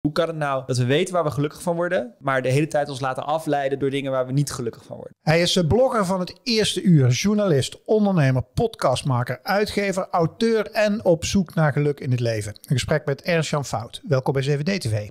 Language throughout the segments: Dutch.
Hoe kan het nou dat we weten waar we gelukkig van worden, maar de hele tijd ons laten afleiden door dingen waar we niet gelukkig van worden? Hij is de blogger van het eerste uur, journalist, ondernemer, podcastmaker, uitgever, auteur en op zoek naar geluk in het leven. Een gesprek met Ernst-Jan Fout. Welkom bij 7D-TV.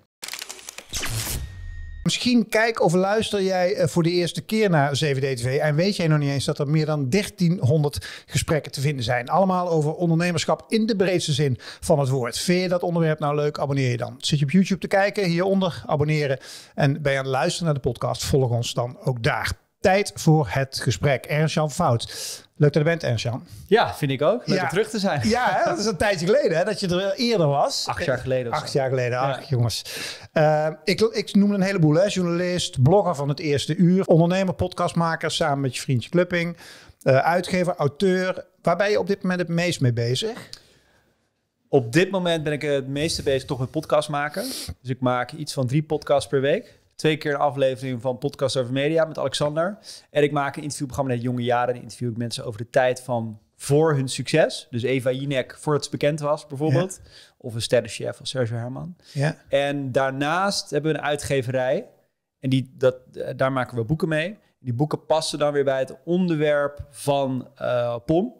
Misschien kijk of luister jij eh, voor de eerste keer naar 7D tv en weet jij nog niet eens dat er meer dan 1300 gesprekken te vinden zijn. Allemaal over ondernemerschap in de breedste zin van het woord. Vind je dat onderwerp nou leuk? Abonneer je dan. Zit je op YouTube te kijken? Hieronder abonneren. En ben je aan het luisteren naar de podcast? Volg ons dan ook daar tijd voor het gesprek. Ernst-Jan Fout. Leuk dat je bent, Ernst-Jan. Ja, vind ik ook. Leuk ja. terug te zijn. Ja, hè? dat is een tijdje geleden hè, dat je er eerder was. Acht jaar geleden. Acht jaar geleden, ja. jongens. Eh, ik, ik noemde een heleboel. Hè. Journalist, blogger van het eerste uur, ondernemer, podcastmaker samen met je vriendje Clupping, eh, uitgever, auteur. Waar ben je op dit moment het meest mee bezig? Op dit moment ben ik het meeste bezig toch met podcast maken. Dus ik maak iets van drie podcasts per week twee keer een aflevering van Podcast over Media met Alexander. En ik maak een interviewprogramma met Jonge Jaren. Die interview ik mensen over de tijd van voor hun succes. Dus Eva Jinek voordat ze bekend was bijvoorbeeld. Of een sterrenchef of Sergio Herman. Ja. En daarnaast hebben we een uitgeverij. En die, dat, eh, daar maken we boeken mee. Die boeken passen dan weer bij het onderwerp van eh, POM.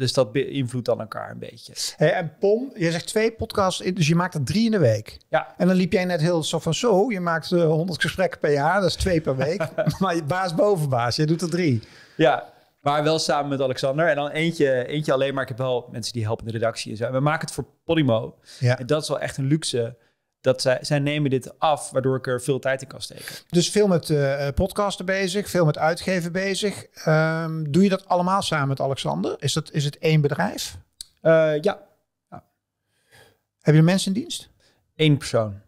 Dus dat beïnvloedt dan elkaar een beetje. en Pom, je zegt twee podcasts, dus je maakt er drie in de week. Ja. En dan liep jij net heel zo van zo, je maakt 100 eh, gesprekken per jaar, dat is twee per week. maar je baas boven baas, je doet er drie. Ja, maar wel samen met Alexander. En dan eentje, eentje alleen, maar ik heb wel mensen die helpen in de redactie. En zo. we maken het voor Podimo. Ja. En dat is wel echt een luxe dat zij, zij nemen dit af, waardoor ik er veel tijd in kan steken. Dus veel met eh, eh, podcasten bezig, veel met uitgeven bezig. Ehm, doe je dat allemaal samen met Alexander? Is, dat, is het één bedrijf? Eh, ja. Heb je mensen in dienst? Eén persoon.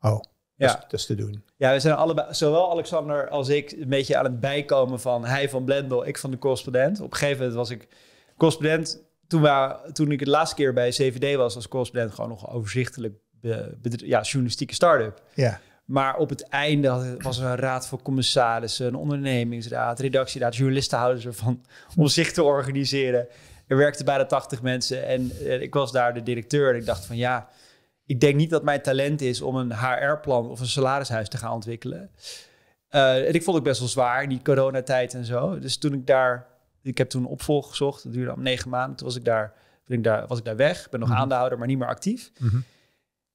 Oh, ja. dat, is, te doen. Ja, we zijn allebei, zowel Alexander als ik, een beetje aan het bijkomen van hij van Blendel, ik van de correspondent. Op een gegeven moment was ik correspondent. Toen, toen ik de laatste keer bij CVD was als correspondent, gewoon nog overzichtelijk ja, journalistieke start-up. Ja. Maar op het einde was er een raad voor commissarissen, een ondernemingsraad, redactieraad. Journalisten houden ervan om zich te organiseren. Er werkte bijna 80 mensen en eh, ik was daar de directeur. En ik dacht van ja, ik denk niet dat mijn talent is om een HR-plan of een salarishuis te gaan ontwikkelen. Eh, en ik vond het best wel zwaar in die coronatijd en zo. Dus toen ik daar, ik heb toen opvolg gezocht. Dat duurde om negen maanden. Toen was ik daar, ik daar, was ik daar weg. ben nog aandehouder mhm. aandeelhouder, maar niet meer actief. Mhm.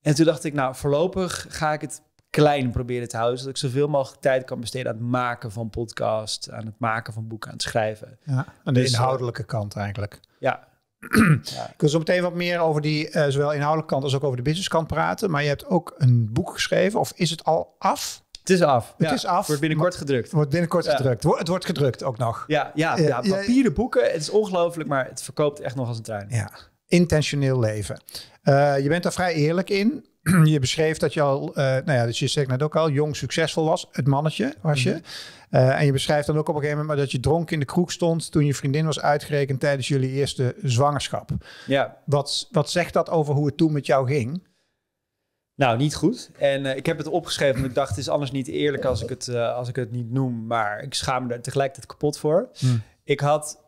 En toen dacht ik, nou, voorlopig ga ik het klein proberen te houden. Zodat ik zoveel mogelijk tijd kan besteden aan het maken van podcast, aan het maken van boeken, aan het schrijven. Ja, aan dus- de inhoudelijke kant eigenlijk. Ja. ja. Ik wil zo meteen wat meer over die eh, zowel inhoudelijke kant als ook over de business kant praten. Maar je hebt ook een boek geschreven, of is het al af? Het is af. Het is af. Wordt binnenkort gedrukt. Wordt binnenkort gedrukt. Het wordt gedrukt ook nog. Ja, ja, ja eh, papieren boeken. Het is ongelooflijk, maar het verkoopt echt nog als een trein. Ja intentioneel leven. Eh, je bent daar vrij eerlijk in. je beschreef dat je al, eh, nou ja, dus je zegt net ook al, jong succesvol was. Het mannetje was je. Mhm. Eh, en je beschrijft dan ook op een gegeven moment dat je dronken in de kroeg stond toen je vriendin was uitgerekend tijdens jullie eerste zwangerschap. Ja. Wat, wat zegt dat over hoe het toen met jou ging? Nou, niet goed. En ik heb het opgeschreven, want ik dacht, het is anders niet eerlijk als ik het, als ik het niet noem. Maar ik schaam me er tegelijkertijd kapot voor. Mm. Ik had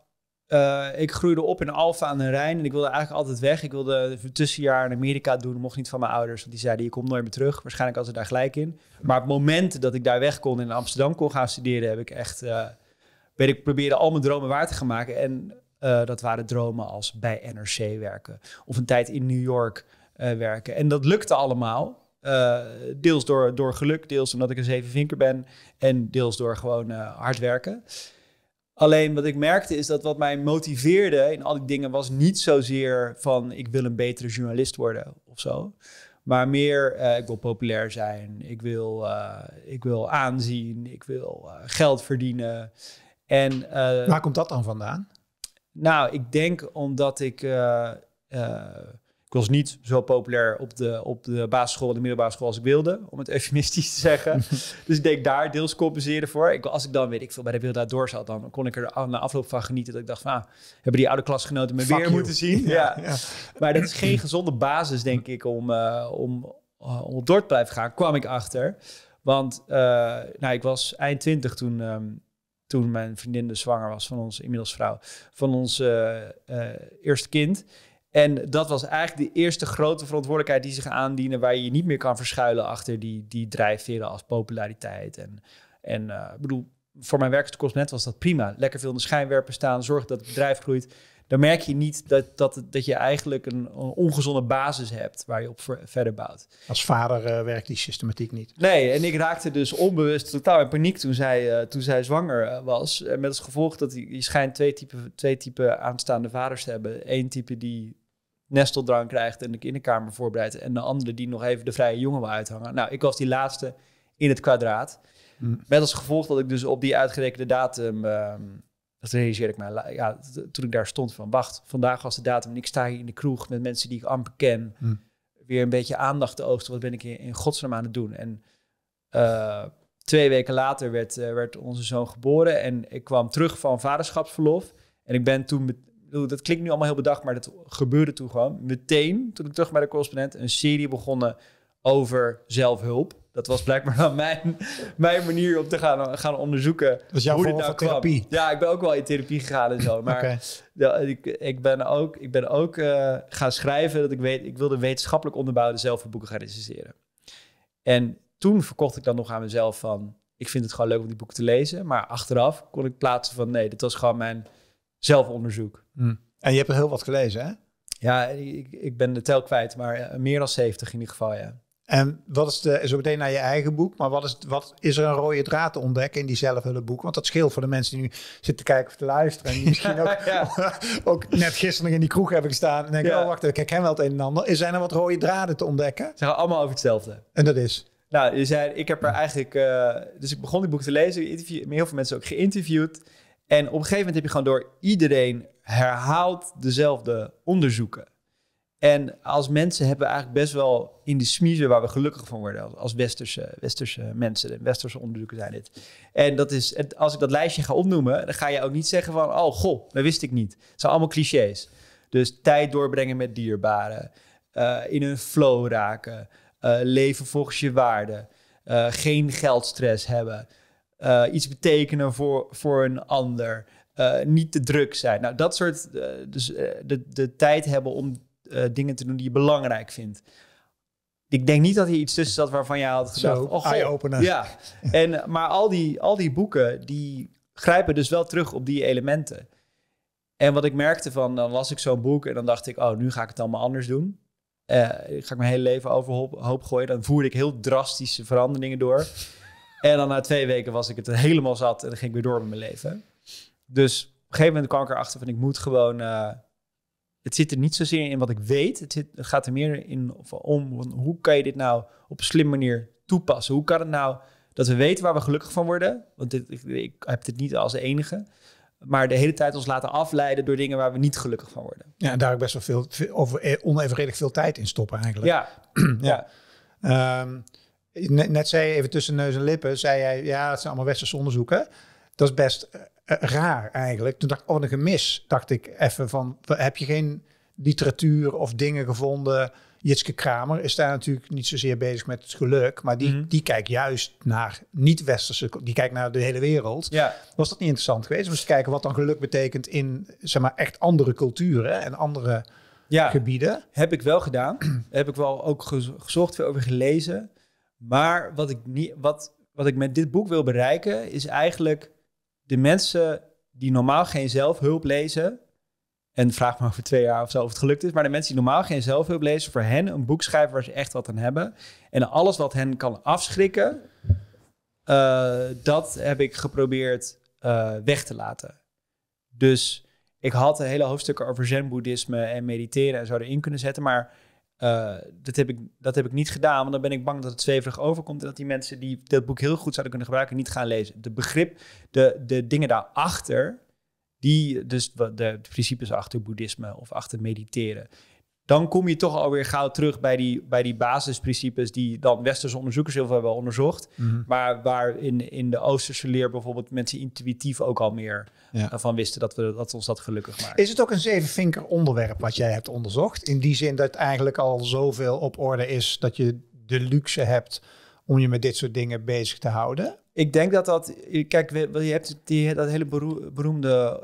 eh, ik groeide op in Alfa aan de Rijn en ik wilde eigenlijk altijd weg. Ik wilde een tussenjaar in Amerika doen, mocht niet van mijn ouders. Want die zeiden, je komt nooit meer terug. Waarschijnlijk hadden ze daar gelijk in. Maar het moment dat ik daar weg kon en in Amsterdam kon gaan studeren, heb ik echt, weet eh, ik, probeerde al mijn dromen waar te gaan maken. En eh, dat waren dromen als bij NRC werken of een tijd in New York werken. En dat lukte allemaal. deels door, door geluk, deels omdat ik een zevenvinker ben en deels door gewoon hard werken. Alleen wat ik merkte is dat wat mij motiveerde in al die dingen was niet zozeer van ik wil een betere journalist worden of zo. Maar meer, eh, ik wil populair zijn, ik wil, eh, ik wil aanzien, ik wil eh, geld verdienen. En, Waar komt dat dan vandaan? Nou, ik denk omdat ik was niet zo populair op de, op de basisschool de middelbare school als ik wilde, om het eufemistisch te zeggen. dus ik denk daar deels compenseren voor. Ik, als ik dan, weet ik veel, bij de daar door zat, dan kon ik er na afloop van genieten dat ik dacht van, ah, hebben die oude klasgenoten me weer moeten zien? ja, Maar dat is geen gezonde basis, denk ik, om, eh, om, eh, om door te blijven gaan, kwam ik achter. Want eh, nou, ik was eind twintig toen... Ehm, toen mijn vriendin de zwanger was van onze inmiddels vrouw, van ons eerste kind. En dat was eigenlijk de eerste grote verantwoordelijkheid die zich aandienen, waar je je niet meer kan verschuilen achter die, die drijfveren als populariteit. En, en eh, ik bedoel, voor mijn werk net was dat prima. Lekker veel in de schijnwerpen staan, zorg dat het bedrijf groeit. Dan merk je niet dat, dat, dat je eigenlijk een, een ongezonde basis hebt waar je op verder bouwt. Als vader eh, werkt die systematiek niet. Nee, en ik raakte dus onbewust totaal in paniek toen zij, eh, toen zij zwanger was. Met als gevolg dat je schijnt twee typen twee type aanstaande vaders te hebben. Eén type die nesteldrang krijgt en de kinderkamer voorbereidt. En de andere die nog even de vrije jongen wil uithangen. Nou, ik was die laatste in het kwadraat. Mm. Met als gevolg dat ik dus op die uitgerekende datum. Ehm, dat realiseer ik mij. Ja, toen ik daar stond van wacht, vandaag was de datum. En ik sta hier in de kroeg met mensen die ik amper ken. Mm. Weer een beetje aandacht te oogsten. Wat ben ik in, in godsnaam aan het doen? En eh, twee weken later werd, eh, werd onze zoon geboren. En ik kwam terug van vaderschapsverlof. En ik ben toen met, bedoel, dat klinkt nu allemaal heel bedacht, maar dat gebeurde toen gewoon. Meteen, toen ik terug bij de correspondent, een serie begonnen over zelfhulp. Dat was blijkbaar mijn, mijn manier om te gaan, gaan onderzoeken dus jouw hoe dit nou kwam. Therapie. Ja, ik ben ook wel in therapie gegaan en zo. Maar ik, ik ben ook, ik ben ook eh, gaan schrijven dat ik weet, ik wilde wetenschappelijk onderbouwde zelfboeken gaan recenseren. En toen verkocht ik dan nog aan mezelf van, ik vind het gewoon leuk om die boeken te lezen. Maar achteraf kon ik plaatsen van, nee, dit was gewoon mijn zelfonderzoek. Hmm. En je hebt er heel wat gelezen, hè? Ja, ik, ik ben de tel kwijt, maar eh, meer dan 70 in ieder geval, ja. En wat is de, zo meteen naar je eigen boek, maar wat is, wat is er een rode draad te ontdekken in diezelfde boek? Want dat scheelt voor de mensen die nu zitten kijken of te luisteren. En die misschien ook, ook net gisteren in die kroeg hebben gestaan. En denken, oh wacht, ik ken wel het een en ander. Zijn er wat rode draden te ontdekken? Ze gaan allemaal over hetzelfde. En dat is? Nou, je zei, ik heb er eigenlijk... Eh, dus ik begon die boek te lezen, interview, heel veel mensen ook geïnterviewd. En op een gegeven moment heb je gewoon door iedereen herhaalt dezelfde onderzoeken. En als mensen hebben we eigenlijk best wel in die smiezen waar we gelukkig van worden als westerse, westerse mensen. De westerse onderzoeken zijn dit. En dat is, als ik dat lijstje ga opnoemen, dan ga je ook niet zeggen van, oh goh, dat wist ik niet. Het zijn allemaal clichés. Dus tijd doorbrengen met dierbaren, eh, in een flow raken, eh, leven volgens je waarden, eh, geen geldstress hebben, iets betekenen voor, voor een ander. Eh, niet te druk zijn. Nou, dat soort, eh, dus eh, de, de tijd hebben om dingen te doen die je belangrijk vindt. Ik denk niet dat hij iets tussen zat waarvan jij had gedacht, oh, eye Ja, en, maar al die, al die boeken, die grijpen dus wel terug op die elementen. En wat ik merkte van, dan las ik zo'n boek en dan dacht ik, oh, nu ga ik het allemaal anders doen. Ik ga ik mijn hele leven overhoop hoop gooien. Dan voerde ik heel drastische veranderingen door. en dan na twee weken was ik het helemaal zat en dan ging ik weer door met mijn leven. Dus op een gegeven moment kwam ik erachter van ik moet gewoon... Eh, het zit er niet zozeer in wat ik weet. Het, zit, het gaat er meer in om hoe kan je dit nou op een slimme manier toepassen? Hoe kan het nou dat we weten waar we gelukkig van worden? Want dit, ik, heb dit niet als enige. Maar de hele tijd ons laten afleiden door dingen waar we niet gelukkig van worden. Ja, en daar ook best wel veel, veel over, eh, onevenredig veel tijd in stoppen eigenlijk. Ja. ja. Ehm, net, net, zei je even tussen neus en lippen, zei jij, ja, het zijn allemaal westerse onderzoeken. Dat is best eh, eh, raar eigenlijk. Toen dacht ik, oh, een gemis. Dacht ik even van, heb je geen literatuur of dingen gevonden? Jitske Kramer is daar natuurlijk niet zozeer bezig met het geluk, maar die, mhm. die kijkt juist naar niet-westerse, die kijkt naar de hele wereld. Ja. Was dat niet interessant geweest om eens te kijken wat dan geluk betekent in zeg maar echt andere culturen en andere ja, gebieden? Heb ik wel gedaan. heb ik wel ook gezocht, veel over gelezen. Maar wat ik, niet, wat, wat ik met dit boek wil bereiken is eigenlijk de mensen die normaal geen zelfhulp lezen, en vraag me over twee jaar of zelf of het gelukt is. Maar de mensen die normaal geen zelfhulp lezen, voor hen een boek schrijven waar ze echt wat aan hebben. En alles wat hen kan afschrikken, eh, dat heb ik geprobeerd eh, weg te laten. Dus ik had hele hoofdstukken over zen-boeddhisme en mediteren en zo erin kunnen zetten. Maar eh, dat, heb ik, dat heb ik niet gedaan, want dan ben ik bang dat het zweverig overkomt. En dat die mensen die dat boek heel goed zouden kunnen gebruiken, niet gaan lezen. De begrip, de, de dingen daarachter, die, dus de, de principes achter boeddhisme of achter mediteren, dan kom je toch alweer gauw terug bij die, bij die basisprincipes die dan westerse onderzoekers heel veel hebben onderzocht. Mhm. Maar waar in, in de Oosterse leer bijvoorbeeld mensen intuïtief ook al meer ja. Eh, van wisten dat, we, dat ons dat gelukkig maakt. Is het ook een zevenvinker onderwerp wat jij hebt onderzocht? In die zin dat eigenlijk al zoveel op orde is dat je de luxe hebt om je met dit soort dingen bezig te houden? Ik denk dat dat. Kijk, je hebt die, dat hele beroemde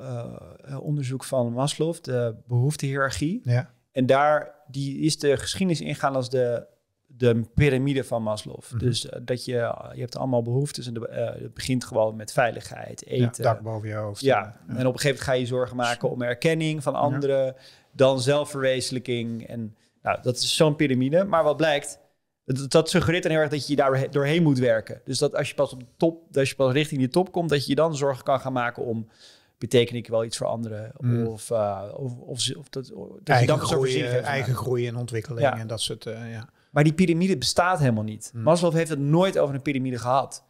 eh, onderzoek van Maslow, de behoeftehiërarchie. Ja en daar die is de geschiedenis ingegaan als de, de piramide van Maslow. Mhm. Dus eh, dat je, je hebt allemaal behoeftes en eh, het begint gewoon met veiligheid, eten. Ja, dak boven je hoofd. Ja. en op een gegeven moment ga je zorgen maken om erkenning van anderen, dan zelfverwezenlijking. En nou, dat is zo'n piramide. Maar wat blijkt, dat, suggereert dan heel erg dat je daar doorheen moet werken. Dus dat als je pas op de top, als je pas richting die top komt, dat je je dan zorgen kan gaan maken om betekent ik wel iets voor anderen. Mm. Eh, of, of, of, of, dat, dat eigen je groei, eh, eigen groei en ontwikkeling en dat soort. Eh, ja. Maar die piramide bestaat helemaal niet. Mm. Maslow heeft het nooit over een piramide gehad.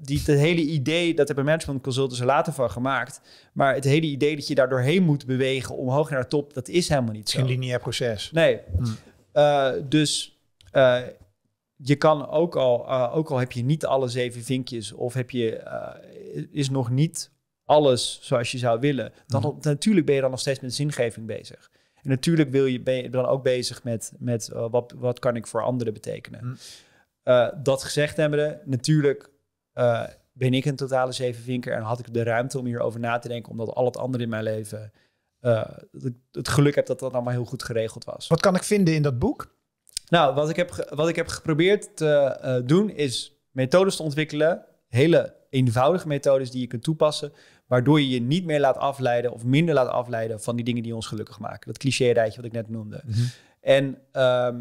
die, het hele idee, dat hebben management consultants er later van gemaakt. Maar het hele idee dat je daar doorheen moet bewegen omhoog naar de top, dat is helemaal niet zo. Geen lineair proces. Nee. Mm. dus je kan ook al, ook al heb je niet alle zeven vinkjes of heb je, is nog niet alles zoals je zou willen, dan natuurlijk ben je dan nog steeds met zingeving bezig. En natuurlijk wil je, ben je dan ook bezig met, met eh, wat, wat kan ik voor anderen betekenen. Hm. Eh, dat gezegd hebbende, natuurlijk eh, ben ik een totale zevenvinker en had ik de ruimte om hierover na te denken, omdat al het andere in mijn leven het, het geluk heb dat dat allemaal heel goed geregeld was. Wat kan ik vinden in dat boek? Nou, wat ik heb, wat ik heb geprobeerd te doen is methodes te ontwikkelen, hele eenvoudige methodes die je kunt toepassen, Waardoor je je niet meer laat afleiden of minder laat afleiden van die dingen die ons gelukkig maken. Dat cliché-rijtje wat ik net noemde. Mhm. En ehm,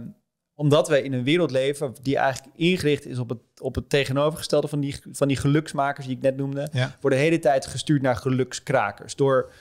omdat we in een wereld leven die eigenlijk ingericht is op het, op het tegenovergestelde van die, van die geluksmakers die ik net noemde, ja. worden de hele tijd gestuurd naar gelukskrakers. Door,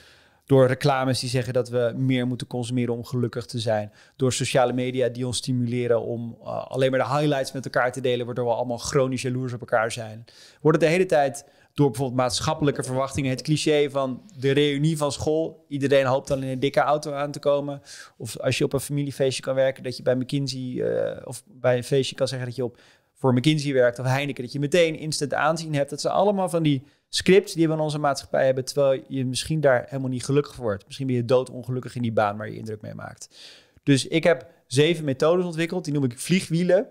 door reclames die zeggen dat we meer moeten consumeren om gelukkig te zijn. Door sociale media die ons stimuleren om eh, alleen maar de highlights met elkaar te delen, waardoor we allemaal chronisch jaloers op elkaar zijn. Worden de hele tijd door bijvoorbeeld maatschappelijke verwachtingen. Het cliché van de reunie van school. Iedereen hoopt dan in een dikke auto aan te komen. Of als je op een familiefeestje kan werken, dat je bij McKinsey eh, of bij een feestje kan zeggen dat je op voor McKinsey werkt of Heineken. Dat je meteen instant aanzien hebt. Dat ze allemaal van die scripts die we in onze maatschappij hebben. Terwijl je misschien daar helemaal niet gelukkig voor wordt. Misschien ben je doodongelukkig in die baan waar je indruk mee maakt. Dus ik heb zeven methodes ontwikkeld. Die noem ik vliegwielen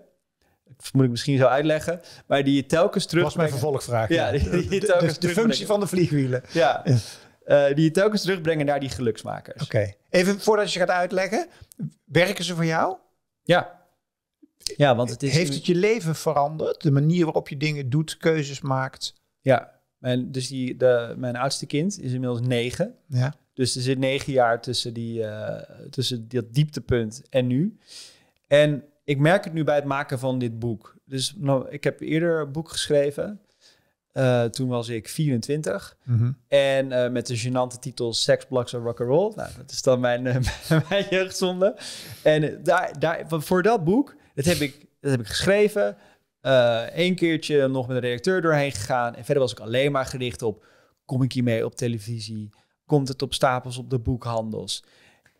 moet ik misschien zo uitleggen, maar die je telkens terug. was mijn vervolgvraag. Ja, Die, je telkens de, de, functie van de vliegwielen. Ja, eh, die je telkens terugbrengen naar die geluksmakers. Oké, even voordat je gaat uitleggen, werken ze voor jou? Ja. Ja, want het is... Heeft het je leven veranderd? De manier waarop je dingen doet, keuzes maakt? Ja, en dus die, de, mijn oudste kind is inmiddels negen. Ja. Dus er zit negen jaar tussen, die, eh, tussen dat dieptepunt en nu. En ik merk het nu bij het maken van dit boek. Dus nou, ik heb eerder een boek geschreven. Eh, toen was ik 24. Mhm. En eh, met de gênante titel Sex, Rock and Rock'n'Roll. Nou, dat is dan mijn, eh, mijn jeugdzonde. En daar, daar, voor dat boek, dat heb ik, dat heb ik geschreven. Eén keertje nog met de redacteur doorheen gegaan. En verder was ik alleen maar gericht op... kom ik hiermee op televisie? Komt het op stapels op de boekhandels?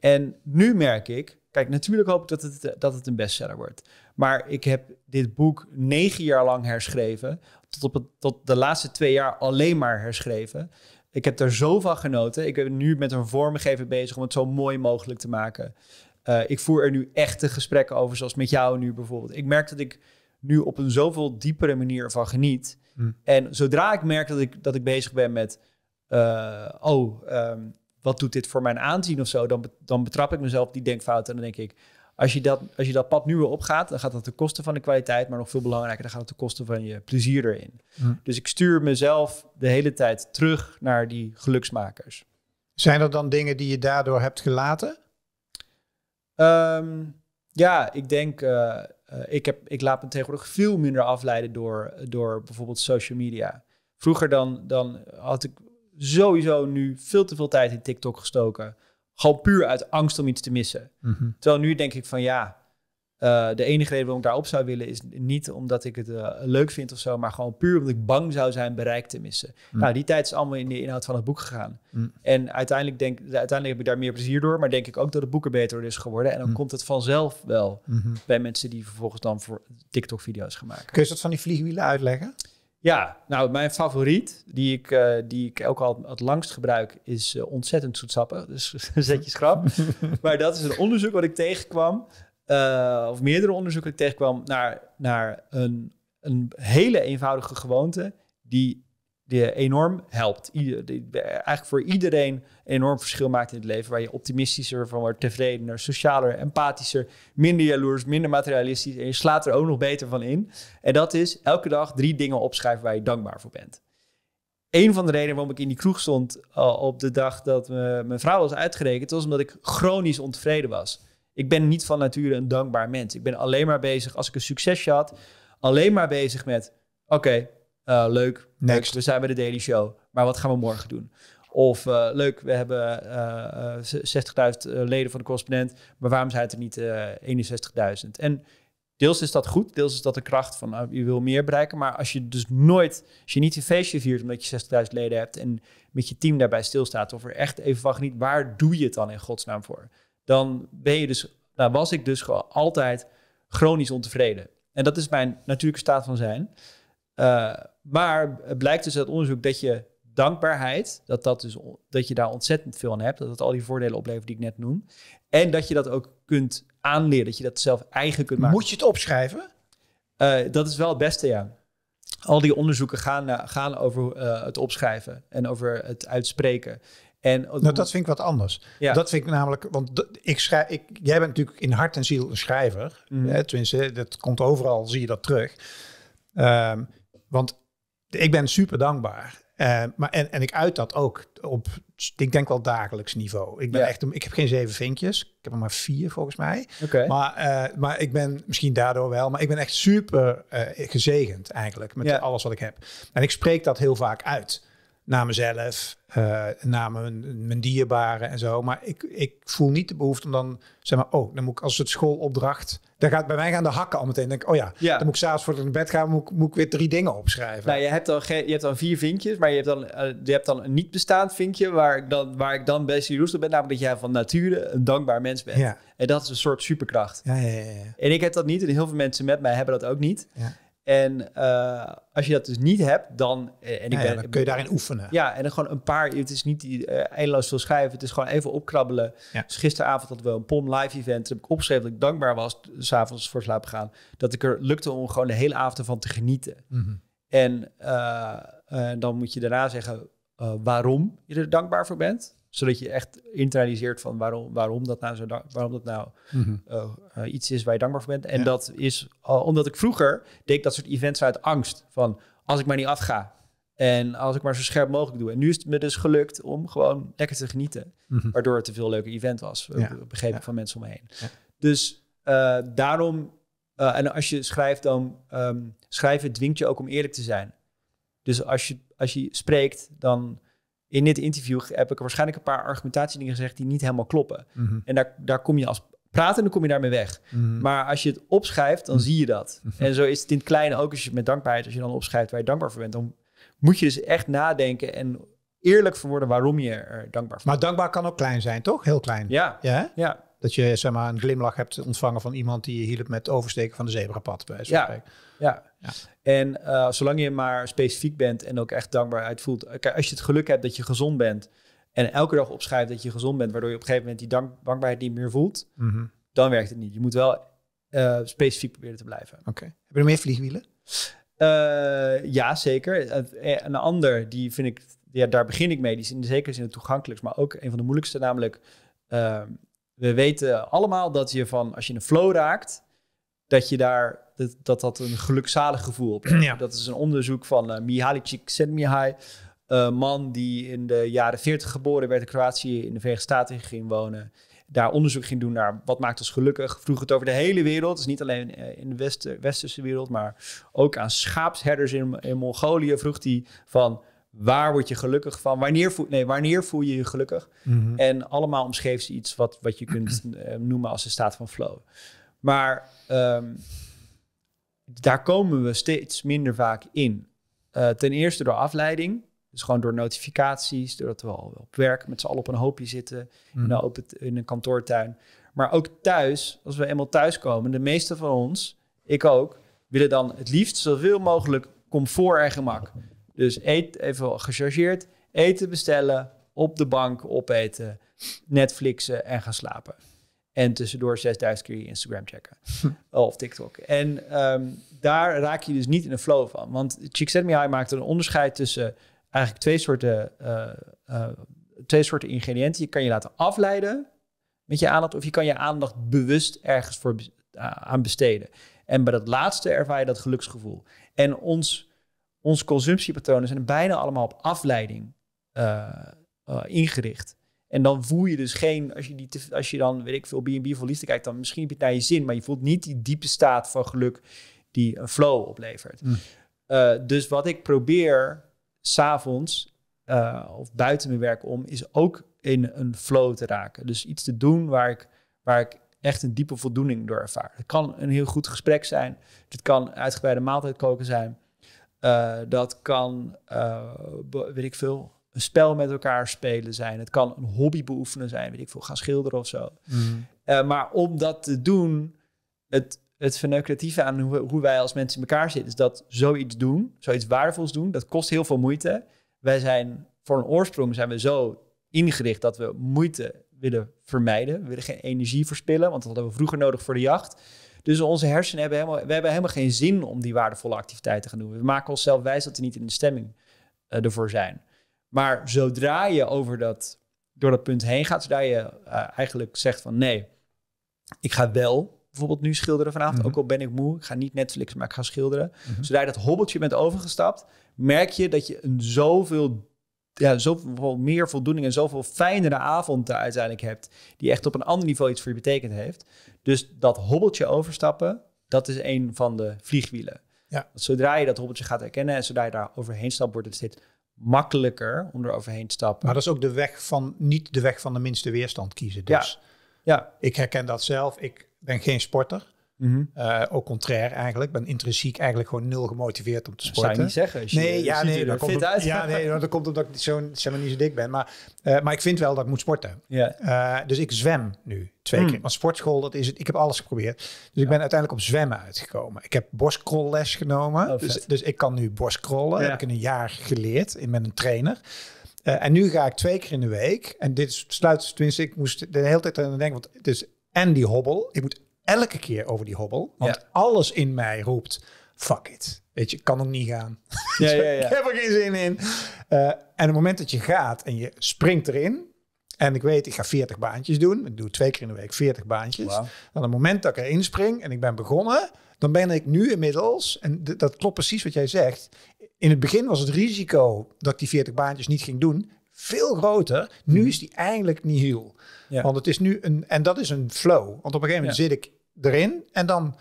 En nu merk ik Kijk, natuurlijk hoop ik dat het, dat het een bestseller wordt. Maar ik heb dit boek negen jaar lang herschreven. Tot, op het, tot de laatste twee jaar alleen maar herschreven. Ik heb er zo van genoten. Ik ben nu met een vormgever bezig om het zo mooi mogelijk te maken. Eh, ik voer er nu echte gesprekken over, zoals met jou nu bijvoorbeeld. Ik merk dat ik nu op een zoveel diepere manier van geniet. Hmm. En zodra ik merk dat ik, dat ik bezig ben met... Eh, oh, ehm, wat doet dit voor mijn aanzien of zo, dan, dan betrap ik mezelf die denkfout. En dan denk ik, als je, dat, als je dat pad nu weer opgaat, dan gaat dat de kosten van de kwaliteit, maar nog veel belangrijker, dan gaat het de kosten van je plezier erin. Hm. Dus ik stuur mezelf de hele tijd terug naar die geluksmakers. Zijn er dan dingen die je daardoor hebt gelaten? Ehm, ja, ik denk, eh, eh, ik, heb, ik laat me tegenwoordig veel minder afleiden door, door bijvoorbeeld social media. Vroeger dan, dan had ik, sowieso nu veel te veel tijd in TikTok gestoken. Gewoon puur uit angst om iets te missen. Mhm. Terwijl nu denk ik van ja, eh, de enige reden waarom ik daarop zou willen is niet omdat ik het eh, leuk vind of zo, maar gewoon puur omdat ik bang zou zijn bereik te missen. Mhm. Nou, die tijd is allemaal in de inhoud van het boek gegaan. Mhm. En uiteindelijk, denk, uiteindelijk heb ik daar meer plezier door, maar denk ik ook dat het boek er beter is geworden. En dan komt het vanzelf wel bij mensen die vervolgens dan voor TikTok-video's gaan maken. Kun je dat van die vliegwielen uitleggen? Ja, nou, mijn favoriet, die ik, eh, die ik ook al het langst gebruik, is eh, ontzettend zoetsappen. Dus, dus zet je schrap. maar dat is een onderzoek wat ik tegenkwam, eh, of meerdere onderzoeken die ik tegenkwam, naar, naar een, een hele eenvoudige gewoonte die die enorm helpt. eigenlijk voor iedereen enorm verschil maakt in het leven. Waar je optimistischer van wordt, tevredener, socialer, empathischer, minder jaloers, minder materialistisch. En je slaat er ook nog beter van in. En dat is elke dag drie dingen opschrijven waar je dankbaar voor bent. Een van de redenen waarom ik in die kroeg stond op de dag dat me, mijn vrouw was uitgerekend, was omdat ik chronisch ontevreden was. Ik ben niet van nature een dankbaar mens. Ik ben alleen maar bezig, als ik een succesje had, alleen maar bezig met: oké, eh, leuk, Next. we zijn bij de Daily Show, maar wat gaan we morgen doen? Of eh, leuk, we hebben 60.000 eh, leden van de correspondent, maar waarom zijn het er niet 61.000? En deels is dat goed, deels is dat de kracht van je wil meer bereiken. Maar als je dus nooit, als je niet een feestje viert omdat je 60.000 leden hebt en met je team daarbij stilstaat, of er echt even van geniet, waar doe je het dan in godsnaam voor? Dan ben je dus, nou was ik dus gewoon altijd chronisch ontevreden. En dat is mijn natuurlijke staat van zijn. Eh, maar het blijkt dus uit onderzoek dat je dankbaarheid, dat, dat, dus, dat je daar ontzettend veel aan hebt, dat het al die voordelen oplevert die ik net noem. En dat je dat ook kunt aanleren, dat je dat zelf eigen kunt maken. Moet je het opschrijven? Eh, dat is wel het beste, ja. Al die onderzoeken gaan, gaan over eh, het opschrijven en over het uitspreken. En, nou, dat vind ik wat anders. Ja. Dat vind ik namelijk, want ik schrijf, ik, jij bent natuurlijk in hart en ziel een schrijver. Mhm. Hè, tenminste, dat komt overal, zie je dat terug. Um, want ik ben super dankbaar. Eh, maar, en, en ik uit dat ook op, ik denk wel dagelijks niveau. Ik, ben echt, ik heb geen zeven vinkjes. Ik heb er maar vier volgens mij. Maar, eh, maar ik ben misschien daardoor wel. Maar ik ben echt super eh, gezegend eigenlijk met alles wat ik heb. En ik spreek dat heel vaak uit naar mezelf, uh, naar mijn, mijn, dierbaren en zo. Maar ik, ik voel niet de behoefte om dan, zeg maar, oh, dan moet ik als het schoolopdracht, dan gaat bij mij gaan de hakken al meteen. denk oh ja, dan moet ik s'avonds voor ik naar bed ga, moet, moet ik weer drie dingen opschrijven. Nou, je hebt dan, je hebt dan vier vinkjes, maar je hebt dan, eh, je hebt dan een niet bestaand vinkje waar ik dan, waar ik dan best op ben, namelijk dat jij van nature een dankbaar mens bent. En dat is een soort superkracht. Ja, en ik heb dat niet en heel veel mensen met mij hebben dat ook niet. En eh, als je dat dus niet hebt, dan... Eh, en ik nou kun je daarin oefenen. Ja, en dan gewoon een paar... Het is niet uh, eindeloos veel schrijven. Het is gewoon even opkrabbelen. Dus gisteravond hadden we een POM live event. Toen heb ik opgeschreven dat ik dankbaar was, s'avonds voor slaap gaan. Dat ik er lukte om gewoon de hele avond ervan te genieten. Mhm. En dan moet je daarna zeggen waarom je er dankbaar voor bent zodat je echt internaliseert van waarom, waarom dat nou, zo waarom dat nou mhm. eh, eh, iets is waar je dankbaar voor bent. En dat is omdat ik vroeger deed ik dat soort events uit angst. Van als ik maar niet afga, en als ik maar zo scherp mogelijk doe. En nu is het me dus gelukt om gewoon lekker te genieten. Mhm. Waardoor het een veel leuker event was, eh, ja. begreep ik van mensen om heen. Dus daarom, en als je schrijft dan, ehm, schrijven dwingt je ook om eerlijk te zijn. Dus als je, als je spreekt, dan in dit interview heb ik waarschijnlijk een paar argumentatiedingen gezegd die niet helemaal kloppen. Mhm. En daar, daar kom je als pratende kom je daarmee weg. Mhm. Maar als je het opschrijft, dan mhm. zie je dat. En zo is het in het kleine ook als je met dankbaarheid, als je dan opschrijft waar je dankbaar voor bent, dan moet je dus echt nadenken en eerlijk voor worden waarom je er dankbaar voor bent. Maar dankbaar kan ook klein zijn, toch? Heel klein. Ja. ja? ja dat je zeg maar, een glimlach hebt ontvangen van iemand die je hielp met oversteken van de zebrapad. Bij ja, ja. ja. En eh, zolang je maar specifiek bent en ook echt dankbaarheid voelt. Eh, kijk, als je het geluk hebt dat je gezond bent en elke dag opschrijft dat je gezond bent, waardoor je op een gegeven moment die dankbaarheid niet meer voelt, mhm. dan werkt het niet. Je moet wel eh, specifiek proberen te blijven. Oké. hebben Heb je meer vliegwielen? Uh, ja, zeker. Een ander, die vind ik, ja, daar begin ik mee, die is in de zekere zin het toegankelijkst, maar ook een van de moeilijkste, namelijk ehm, we weten allemaal dat je van, als je een flow raakt, dat je daar, dat dat, dat een gelukzalig gevoel op Dat is een onderzoek van uh, Mihaly Csikszentmihalyi, man die in de jaren 40 geboren werd in Kroatië, in de Verenigde Staten ging wonen. Daar onderzoek ging doen naar wat maakt ons gelukkig. Vroeg het over de hele wereld. Dus niet alleen eh, in de westerse wereld, maar ook aan schaapsherders in, in Mongolië. Vroeg hij van Waar word je gelukkig van? Wanneer voel, nee, wanneer voel je je gelukkig? Mhm. En allemaal omschreef ze iets wat, wat je kunt eh, noemen als een staat van flow. Maar ehm, daar komen we steeds minder vaak in. Eh, ten eerste door afleiding. Dus gewoon door notificaties, doordat we al op werk met z'n allen op een hoopje zitten. In, mhm. een in een kantoortuin. Maar ook thuis, als we eenmaal thuis komen, de meeste van ons, ik ook, willen dan het liefst zoveel mogelijk comfort en gemak. Dus eet, even gechargeerd, eten bestellen, op de bank opeten, Netflixen en gaan slapen. En tussendoor 6000 keer Instagram checken hm. of TikTok. En ehm, daar raak je dus niet in een flow van. Want Csikszentmihalyi maakt een onderscheid tussen eigenlijk twee soorten, eh, eh, twee soorten ingrediënten. Je kan je laten afleiden met je aandacht... of je kan je aandacht bewust ergens voor eh, aan besteden. En bij dat laatste ervaar je dat geluksgevoel. En ons onze consumptiepatronen zijn bijna allemaal op afleiding eh, eh, ingericht. En dan voel je dus geen, als je, die, als je dan, weet ik veel, B&B verliest, kijk kijkt, dan misschien heb je het naar je zin, maar je voelt niet die diepe staat van geluk die een flow oplevert. Mm. Eh, dus wat ik probeer s'avonds uh, of buiten mijn werk om, is ook in een flow te raken. Dus iets te doen waar ik, waar ik echt een diepe voldoening door ervaar. Het kan een heel goed gesprek zijn, het kan uitgebreide maaltijd koken zijn, eh, dat kan, eh, weet ik veel, een spel met elkaar spelen zijn. Het kan een hobby beoefenen zijn, weet ik veel, gaan schilderen of zo. Mm. Eh, maar om dat te doen, het, het aan hoe, wij als mensen in elkaar zitten, is dat zoiets doen, zoiets waardevols doen, dat kost heel veel moeite. Wij zijn, voor een oorsprong zijn we zo ingericht dat we moeite willen vermijden. We willen geen energie verspillen, want dat hadden we vroeger nodig voor de jacht. Dus onze hersenen hebben helemaal, we hebben helemaal geen zin om die waardevolle activiteiten te gaan doen. We maken onszelf wijs dat we niet in de stemming eh, ervoor zijn. Maar zodra je over dat, door dat punt heen gaat, zodat je eh, eigenlijk zegt van nee, ik ga wel bijvoorbeeld nu schilderen vanavond, mhm. ook al ben ik moe, ik ga niet Netflix, maar ik ga schilderen. Mhm. Zodra je dat hobbeltje bent overgestapt, merk je dat je een zoveel ja, zoveel meer voldoening en zoveel fijnere avond uiteindelijk hebt. Die echt op een ander niveau iets voor je betekend heeft. Dus dat hobbeltje overstappen, dat is een van de vliegwielen. Ja. zodra je dat hobbeltje gaat herkennen en zodra je daar overheen stapt, wordt het steeds makkelijker om er overheen te stappen. Maar dat is ook de weg van, niet de weg van de minste weerstand kiezen. Dus Ja. ik herken dat zelf. Ik ben geen sporter. Mm -hmm. Eh, ook contrair eigenlijk. Ben intrinsiek eigenlijk gewoon nul gemotiveerd om te sporten. Dat niet zeggen. nee, ja, nee, dat komt ja, nee, dat komt omdat ik zo'n zeg niet zo dik ben. Maar, eh, maar ik vind wel dat ik moet sporten. Ja. Eh, dus ik zwem nu twee hmm. keer. Want sportschool, dat is het. Ik heb alles geprobeerd. Dus ik ben uiteindelijk op zwemmen uitgekomen. Ik heb borstkrolles genomen. Oh, dus, dus, ik kan nu borstkrollen. heb ik in een jaar geleerd in, met een trainer. en nu ga ik twee keer in de week. En dit sluit, tenminste, ik moest de hele tijd aan denken. Want het is en die hobbel. Ik moet elke keer over die hobbel. Want alles in mij roept, fuck it. Weet je, kan ook niet gaan. Ja, ja, ja. ik heb er geen zin in. Eh, en het moment dat je gaat en je springt erin. En ik weet, ik ga 40 baantjes doen. Ik doe twee keer in de week 40 baantjes. Wow. het moment dat ik erin spring en ik ben begonnen, dan ben ik nu inmiddels, en dat klopt precies wat jij zegt. In het begin was het risico dat ik die 40 baantjes niet ging doen veel groter. Nu mhm. is die eigenlijk niet heel. Want het is nu een, en dat is een flow. Want op een gegeven moment zit ik erin en dan,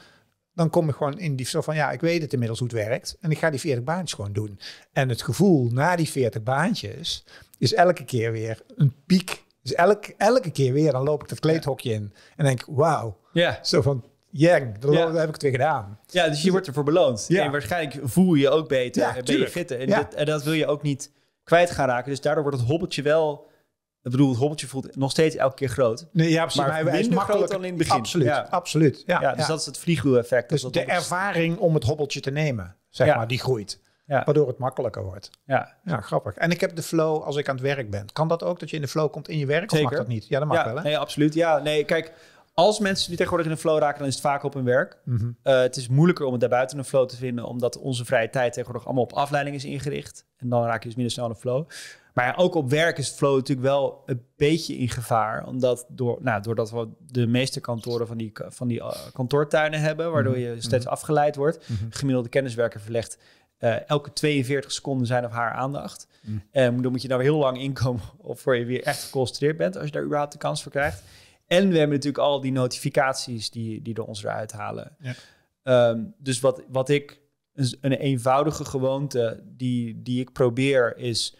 dan kom ik gewoon in die flow van ja, ik weet het inmiddels hoe het werkt. En ik ga die 40 baantjes gewoon doen. En het gevoel na die 40 baantjes is elke keer weer een piek. Dus elke elke keer weer, dan loop ik dat kleedhokje in en denk wauw. Ja. Zo van, Jeng, yeah, heb ik het weer gedaan. Ja, dus je dus wordt ervoor beloond. Ja. En waarschijnlijk voel je je ook beter en ben je fitter. En, en, dat wil je ook niet kwijt gaan raken. Dus daardoor wordt het hobbeltje wel ik bedoel, het hobbeltje voelt nog steeds elke keer groot. Nee, ja, Maar, maar hij is makkelijk dan in het begin. Absoluut, ja. absoluut. Ja, ja dus dat is het vliegwiel-effect. Dus de ervaring om het hobbeltje te nemen, zeg maar, die groeit. Waardoor het makkelijker wordt. Ja. ja, grappig. En ik heb de flow als ik aan het werk ben. Kan dat ook, dat je in de flow komt in je werk? Zeker. Of mag dat niet? Ja, dat mag wel, hè? Nee, absoluut. Ja, nee, kijk, als mensen die tegenwoordig in de flow raken, dan is het vaak op hun werk. Mhm. Eh, het is moeilijker om het daarbuiten een flow te vinden, omdat onze vrije tijd tegenwoordig allemaal op afleiding is ingericht. En dan raak je dus minder snel in de flow. Maar ook op werk is flow natuurlijk wel een beetje in gevaar. Omdat door, nou, doordat we de meeste kantoren van die, van die uh, kantoortuinen hebben, waardoor mhm. je steeds mhm. afgeleid wordt. Mm Gemiddelde kenniswerker verlegt eh, elke 42 seconden zijn of haar aandacht. Mm. dan moet je daar nou heel lang inkomen of voor je weer echt geconcentreerd bent, als je daar überhaupt de kans voor krijgt. En we hebben natuurlijk al die notificaties die, die er ons eruit halen. Ja. Ehm, dus wat, wat ik, een, een eenvoudige gewoonte die, die ik probeer is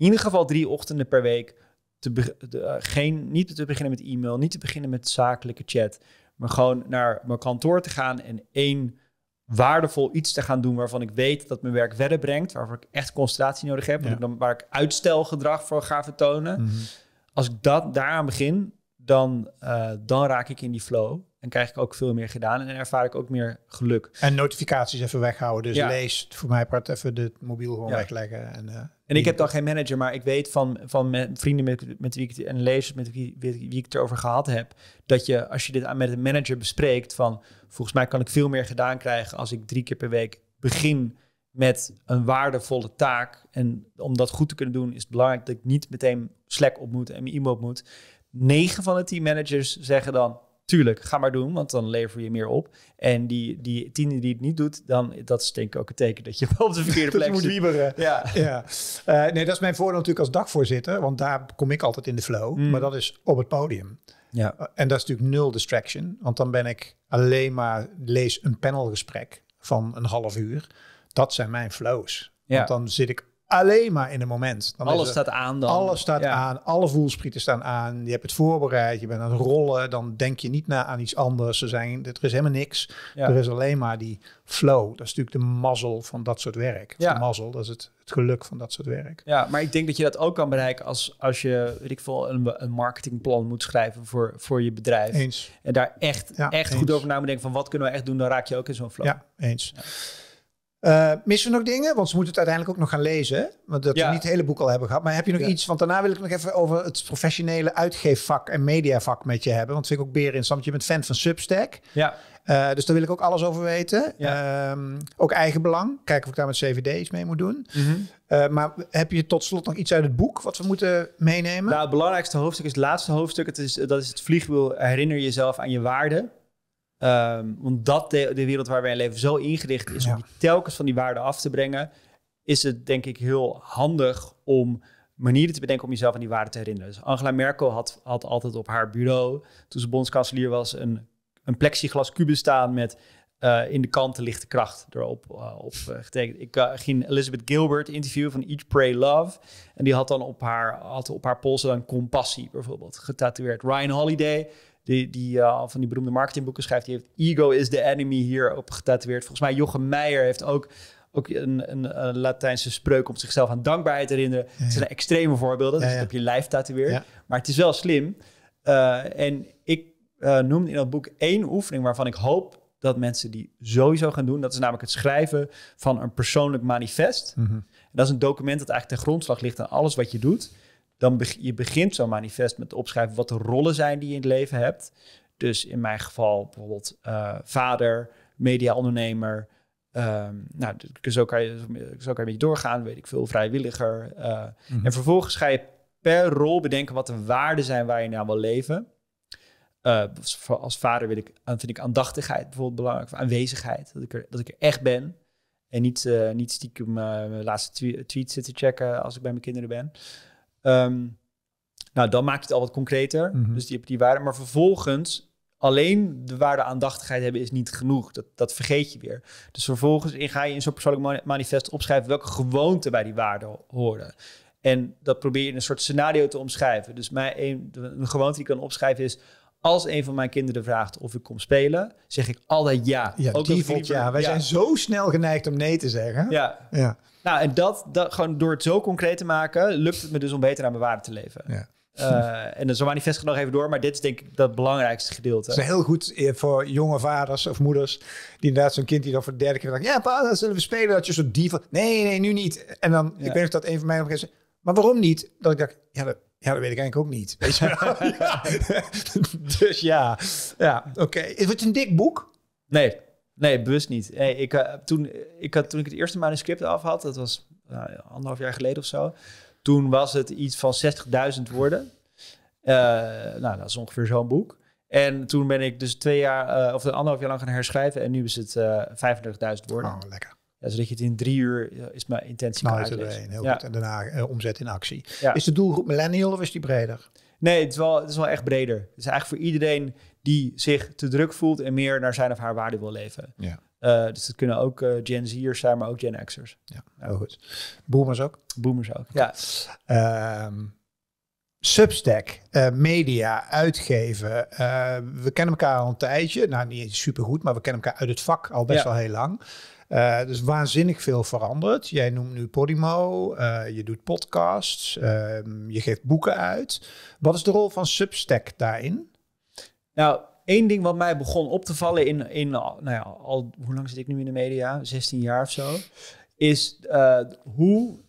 in ieder geval drie ochtenden per week te eh, geen, niet te beginnen met e-mail, niet te beginnen met zakelijke chat, maar gewoon naar mijn kantoor te gaan en één waardevol iets te gaan doen waarvan ik weet dat mijn werk verder brengt, waarvoor ik echt concentratie nodig heb, dan, waar ik uitstelgedrag voor ga vertonen. Mhm. Als ik dat daaraan begin, dan, eh, dan raak ik in die flow. En krijg ik ook veel meer gedaan en ervaar ik ook meer geluk. En notificaties even weghouden. Dus lees voor mij part even de mobiel gewoon wegleggen. En, eh, en ik heb dan geen manager, maar ik weet van, van mijn vrienden met, met wie ik en lezers met wie, wie ik het erover gehad heb, dat je als je dit aan met een manager bespreekt, van volgens mij kan ik veel meer gedaan krijgen als ik drie keer per week begin met een waardevolle taak. En om dat goed te kunnen doen, is het belangrijk dat ik niet meteen Slack op moet en mijn e-mail op moet. Negen van de managers zeggen dan: tuurlijk, ga maar doen, want dan lever je meer op. En die, die die het niet doet, dan, dat is denk ik ook een teken dat je op de verkeerde plek moet wieberen. Ja. ja. Eh, nee, dat is mijn voordeel natuurlijk als dagvoorzitter, want daar kom ik altijd in de flow. Mm. Maar dat is op het podium. Ja. Eh, en dat is natuurlijk nul distraction, want dan ben ik alleen maar, lees een panelgesprek van een half uur. Dat zijn mijn flows. Ja. Want dan zit ik alleen maar in een moment. Dan alles staat aan dan. Alles staat aan, alle voelsprieten staan aan. Je hebt het voorbereid, je bent aan het rollen. Dan denk je niet na aan iets anders. Er, zijn, er is helemaal niks. Er is alleen maar die flow. Dat is natuurlijk de mazzel van dat soort werk. Ja. De mazzel, dat is het, geluk van dat soort werk. Ja, maar ik denk dat je dat ook kan bereiken als, als je, weet ik veel, een, een marketingplan moet schrijven voor, voor je bedrijf. Eens. En daar echt, echt goed over na moet denken van wat kunnen we echt doen. Dan raak je ook in zo'n flow. Ja, eens. Eh, missen we nog dingen? Want ze moeten het uiteindelijk ook nog gaan lezen. Want dat we niet het hele boek al hebben gehad. Maar heb je nog iets? Want daarna wil ik nog even over het professionele uitgeefvak en mediavak met je hebben. Want vind ik ook beren interessant. Je bent fan van Substack. Ja. Eh, dus daar wil ik ook alles over weten. Ja. Ehm, ook eigen belang. Kijken of ik daar met CVD iets mee moet doen. Mm maar heb je tot slot nog iets uit het boek wat we moeten meenemen? Nou, het belangrijkste hoofdstuk is het laatste hoofdstuk. Het is, dat is het vliegwiel. Herinner jezelf aan je waarde. Um, want dat de, de, wereld waar wij leven zo ingericht is om telkens van die waarde af te brengen, is het denk ik heel handig om manieren te bedenken om jezelf aan die waarde te herinneren. Dus Angela Merkel had, had altijd op haar bureau, toen ze bondskanselier was, een, een plexiglas kubus staan met eh, in de kanten lichte kracht erop eh, op, eh, getekend. Ik ging Elizabeth Gilbert interview van Each Pray, Love. En die had dan op haar, had op haar polsen dan compassie bijvoorbeeld getatoeëerd. Ryan Holiday die, die eh, van die beroemde marketingboeken schrijft, die heeft Ego is the Enemy hier op getatoeëerd. Volgens mij Jochem Meijer heeft ook, ook een, een, een Latijnse spreuk om zichzelf aan dankbaarheid te herinneren. Ja, Het zijn extreme voorbeelden, dus ja, dat heb je lijf tatoeëerd. Maar het is wel slim. Eh, en ik eh, noemde in dat boek één oefening waarvan ik hoop dat mensen die sowieso gaan doen. Dat is namelijk het schrijven van een persoonlijk manifest. Mhm. dat is een document dat eigenlijk ten grondslag ligt aan alles wat je doet. Dan be je begint zo'n manifest met opschrijven wat de rollen zijn die je in het leven hebt. Dus in mijn geval bijvoorbeeld eh, vader, media-ondernemer. Ehm, nou, zo kan, je, zo kan je een beetje doorgaan, weet ik veel, vrijwilliger. Eh. Mhm. En vervolgens ga je per rol bedenken wat de waarden zijn waar je naar nou wil leven. Eh, dus als vader wil ik, vind ik aandachtigheid bijvoorbeeld belangrijk, aanwezigheid, dat ik er, dat ik er echt ben. En niet, niet stiekem mijn laatste tweet zitten checken als ik bij mijn kinderen ben. Ehm, nou, dan maak je het al wat concreter. Mhm. Dus die, die waarde. Maar vervolgens, alleen de waarde aandachtigheid hebben is niet genoeg. Dat, dat vergeet je weer. Dus vervolgens ga je in zo'n persoonlijk manifest opschrijven welke gewoonten bij die waarden horen. En dat probeer je in een soort scenario te omschrijven. Dus mijn, een, een gewoonte die ik kan opschrijven is... Als een van mijn kinderen vraagt of ik kom spelen, zeg ik altijd ja. Ja, Ook die vond, ja. Wij zijn zo snel geneigd om nee te zeggen. Ja. ja. Nou, en dat, dat gewoon door het zo concreet te maken, lukt het me dus om beter naar mijn waarde te leven. Ja. Eh, en dan Zo manifest nog even door, maar dit is denk ik dat belangrijkste gedeelte. Het is heel goed eh, voor jonge vaders of moeders, die inderdaad zo'n kind die dan voor de derde keer dacht. ja pa, dan zullen we spelen, dat je zo'n dief? nee, nee, nu niet. En dan, ik weet nog dat een van mij op een maar waarom niet? Dat ik dacht, ja, dat, ja, dat weet ik eigenlijk ook niet. dus ja, ja oké. Is het een dik boek? Nee. Nee, bewust niet. ik, uh, toen, eh, ik had, toen ik het eerste manuscript af had, dat was nou anderhalf jaar geleden of zo. Toen was het iets van 60.000 woorden. Eh, nou, dat is ongeveer zo'n boek. En toen ben ik dus twee jaar, of anderhalf jaar lang gaan herschrijven. En nu is het 35.000 woorden. Oh, lekker. Ja, zodat dus je het in drie uur is mijn intentie nou, er een Heel goed. En daarna omzet in actie. Is de doelgroep millennial of is die breder? Nee, het is wel, het is wel echt breder. Het is eigenlijk voor iedereen die zich te druk voelt en meer naar zijn of haar waarde wil leven. Ja. Eh, dus dat kunnen ook eh, Gen Z'ers zijn, maar ook Gen X'ers. Ja, nou goed. Boomers ook? Boomers ook, ja. Ehm, Substack, eh, media, uitgeven. Ehm, we kennen elkaar al een tijdje. Nou, niet supergoed, maar we kennen elkaar uit het vak al best wel heel lang. Uh, dus waanzinnig veel veranderd. Jij noemt nu Podimo, je doet podcasts, ehm, je geeft boeken uit. Wat is de rol van Substack daarin? Nou, één ding wat mij begon op te vallen in, in nou ja, al, hoe lang zit ik nu in de media? 16 jaar of zo. Is eh, hoe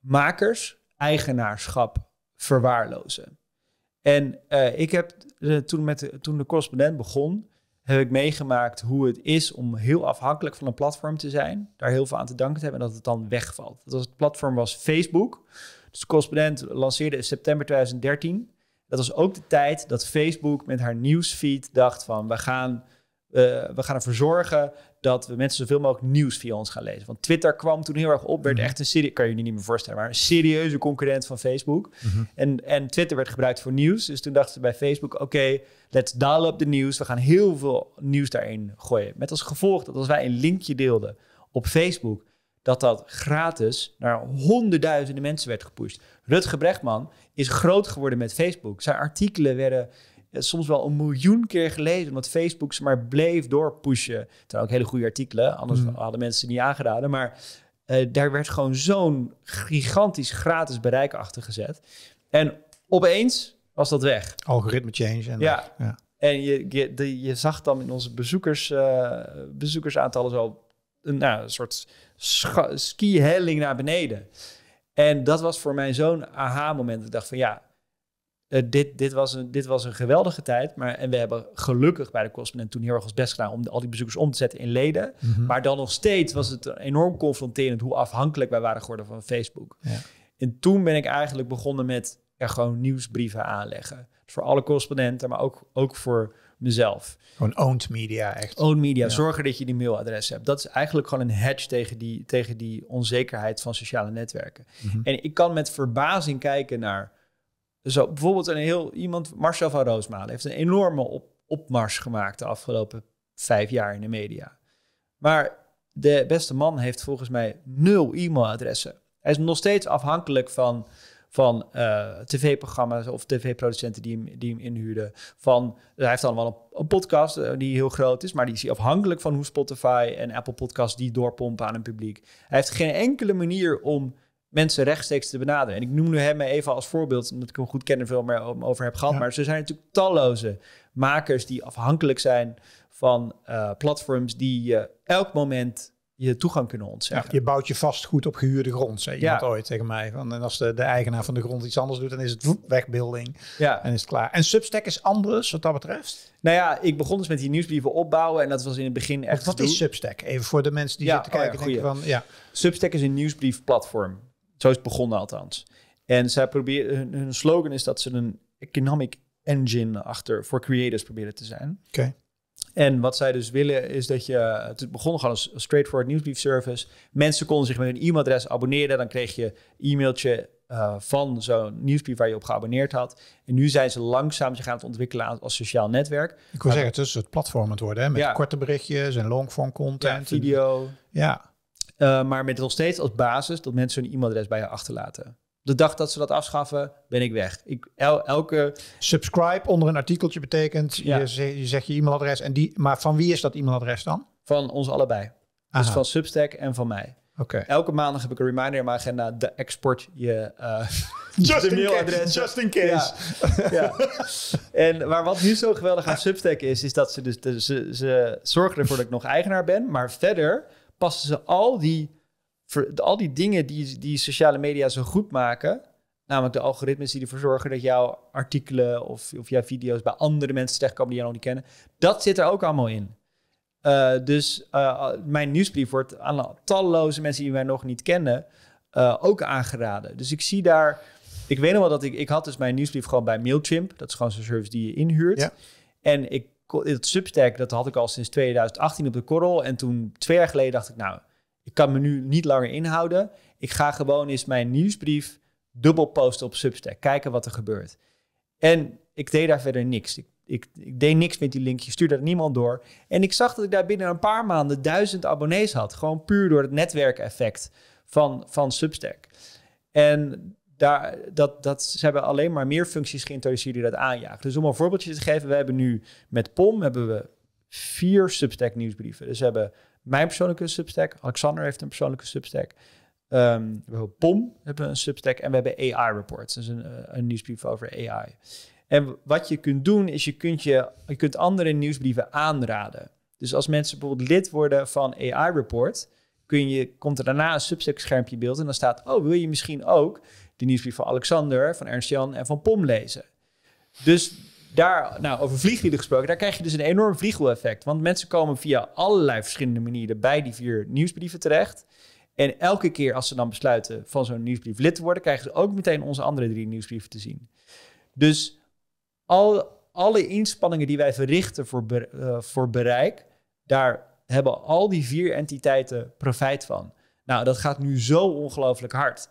makers eigenaarschap verwaarlozen. En eh, ik heb eh, toen, met de, toen de correspondent begon, heb ik meegemaakt hoe het is om heel afhankelijk van een platform te zijn, daar heel veel aan te danken te hebben en dat het dan wegvalt. Dat was, het platform was Facebook. Dus de correspondent lanceerde in september 2013 dat was ook de tijd dat Facebook met haar nieuwsfeed dacht van... we gaan, eh, we gaan ervoor zorgen dat we mensen zoveel mogelijk nieuws via ons gaan lezen. Want Twitter kwam toen heel erg op, werd mhm. echt een serie, kan je je niet meer voorstellen, maar een serieuze concurrent van Facebook. Mhm. en, en Twitter werd gebruikt voor nieuws. Dus toen dachten ze bij Facebook, oké, let's dial up de nieuws. We gaan heel veel nieuws daarin gooien. Met als gevolg dat als wij een linkje deelden op Facebook, dat dat gratis naar honderdduizenden mensen werd gepusht. Rutge Brechtman is groot geworden met Facebook. Zijn artikelen werden eh, soms wel een miljoen keer gelezen, omdat Facebook ze maar bleef doorpushen. waren ook hele goede artikelen, anders hmm. hadden mensen ze niet aangeraden. Maar eh, daar werd gewoon zo'n gigantisch gratis bereik achter gezet. En opeens was dat weg. Algoritme change. En ja. En je, je zag dan in onze bezoekers, eh, bezoekersaantallen zo nou, een, soort ski-helling naar beneden. En dat was voor mij zo'n aha-moment. Ik dacht van ja, eh, dit, dit, was een, dit was een geweldige tijd. Maar, en we hebben gelukkig bij de correspondent toen heel erg ons best gedaan om de, al die bezoekers om te zetten in leden. Mhm. Maar dan nog steeds was het enorm confronterend hoe afhankelijk wij waren geworden van Facebook. Ja. En toen ben ik eigenlijk begonnen met er gewoon nieuwsbrieven aanleggen. voor alle correspondenten, maar ook, ook voor mezelf. Gewoon owned media, echt. Owned media, ja. zorgen dat je die mailadres hebt. Dat is eigenlijk gewoon een hedge tegen die, tegen die onzekerheid van sociale netwerken. Mhm. En ik kan met verbazing kijken naar. Zo, bijvoorbeeld een heel iemand, Marcel van Roosmalen, heeft een enorme op, opmars gemaakt de afgelopen vijf jaar in de media. Maar de beste man heeft volgens mij nul e-mailadressen. Hij is nog steeds afhankelijk van van eh, tv-programma's of tv-producenten die hem, die hem inhuurden. Van, hij heeft dan wel een, podcast eh, die heel groot is, maar die is afhankelijk van hoe Spotify en Apple Podcasts die doorpompen aan een publiek. Hij heeft geen enkele manier om mensen rechtstreeks te benaderen. En ik noem nu hem even als voorbeeld, omdat ik hem goed ken en veel meer over heb gehad. Maar er zijn natuurlijk talloze makers die afhankelijk zijn van eh, platforms die je elk moment je toegang kunnen ontzeggen. je bouwt je vast goed op gehuurde grond, zei iemand ja. ooit tegen mij. Van, en als de, de, eigenaar van de grond iets anders doet, dan is het wegbeelding ja. en is het klaar. En Substack is anders wat dat betreft? Nou ja, ik begon dus met die nieuwsbrieven opbouwen en dat was in het begin echt... Wat, is Substack? Even voor de mensen die ja, zitten kijken. Oh ja, van, ja. Substack is een nieuwsbriefplatform. Zo is het begonnen althans. En zij proberen, hun, slogan is dat ze een economic engine achter voor creators proberen te zijn. Oké. En wat zij dus willen is dat je, het begon gewoon als straightforward nieuwsbrief service. Mensen konden zich met hun e-mailadres abonneren, dan kreeg je e-mailtje eh, van zo'n nieuwsbrief waar je op geabonneerd had. En nu zijn ze langzaam zich aan het ontwikkelen als, sociaal netwerk. Ik wil zeggen, het is het platform het worden, hè? met korte berichtjes en longform content. video. ja. Eh, maar met nog steeds als basis dat mensen hun e-mailadres bij je achterlaten de dag dat ze dat afschaffen, ben ik weg. Ik, elke... Subscribe onder een artikeltje betekent, ja. je, je, zegt je e-mailadres. En die, maar van wie is dat e-mailadres dan? Van ons allebei. Dus Aha. Dus van Substack en van mij. Oké. Elke maandag heb ik een reminder in mijn agenda. De export je eh, just, in case, just in case. Ja. En, maar wat nu zo geweldig aan Substack is, is dat ze dus de, ze, ze zorgen ervoor dat ik nog eigenaar ben. Maar verder passen ze al die al die dingen die, die sociale media zo goed maken, namelijk de algoritmes die ervoor zorgen dat jouw artikelen of, of jouw video's bij andere mensen terechtkomen die jou nog niet kennen, dat zit er ook allemaal in. Eh, dus eh, mijn nieuwsbrief wordt aan talloze mensen die mij nog niet kennen eh, ook aangeraden. Dus ik zie daar, ik weet nog wel dat ik, ik had dus mijn nieuwsbrief gewoon bij Mailchimp. Dat is gewoon zo'n service die je inhuurt. Ja. En ik, het Substack, dat had ik al sinds 2018 op de korrel. En toen twee jaar geleden dacht ik, nou, ik kan me nu niet langer inhouden. Ik ga gewoon eens mijn nieuwsbrief dubbel posten op Substack. Kijken wat er gebeurt. En ik deed daar verder niks. Ik, ik, deed niks met die linkje, stuurde dat niemand door. En ik zag dat ik daar binnen een paar maanden duizend abonnees had. Gewoon puur door het netwerkeffect van, van Substack. En daar, dat, dat, ze hebben alleen maar meer functies geïntroduceerd die dat aanjagen. Dus om een voorbeeldje te geven, we hebben nu met POM hebben we vier Substack nieuwsbrieven. Dus hebben mijn persoonlijke Substack. Alexander heeft een persoonlijke Substack. Ehm, we hebben POM, hebben een Substack. En we hebben AI Reports, is een, eh, een nieuwsbrief over AI. En wat je kunt doen, is je kunt, je, je kunt andere nieuwsbrieven aanraden. Dus als mensen bijvoorbeeld lid worden van AI Report, kun je, komt er daarna een Substack schermpje beeld. En dan staat, oh, wil je misschien ook de nieuwsbrief van Alexander, van Ernst Jan en van POM lezen? Dus daar, nou, over vliegwielen gesproken, daar krijg je dus een enorm effect Want mensen komen via allerlei verschillende manieren bij die vier nieuwsbrieven terecht. En elke keer als ze dan besluiten van zo'n nieuwsbrief lid te worden, krijgen ze ook meteen onze andere drie nieuwsbrieven te zien. Dus al, alle inspanningen die wij verrichten voor, eh, voor bereik, daar hebben al die vier entiteiten profijt van. Nou, dat gaat nu zo ongelooflijk hard.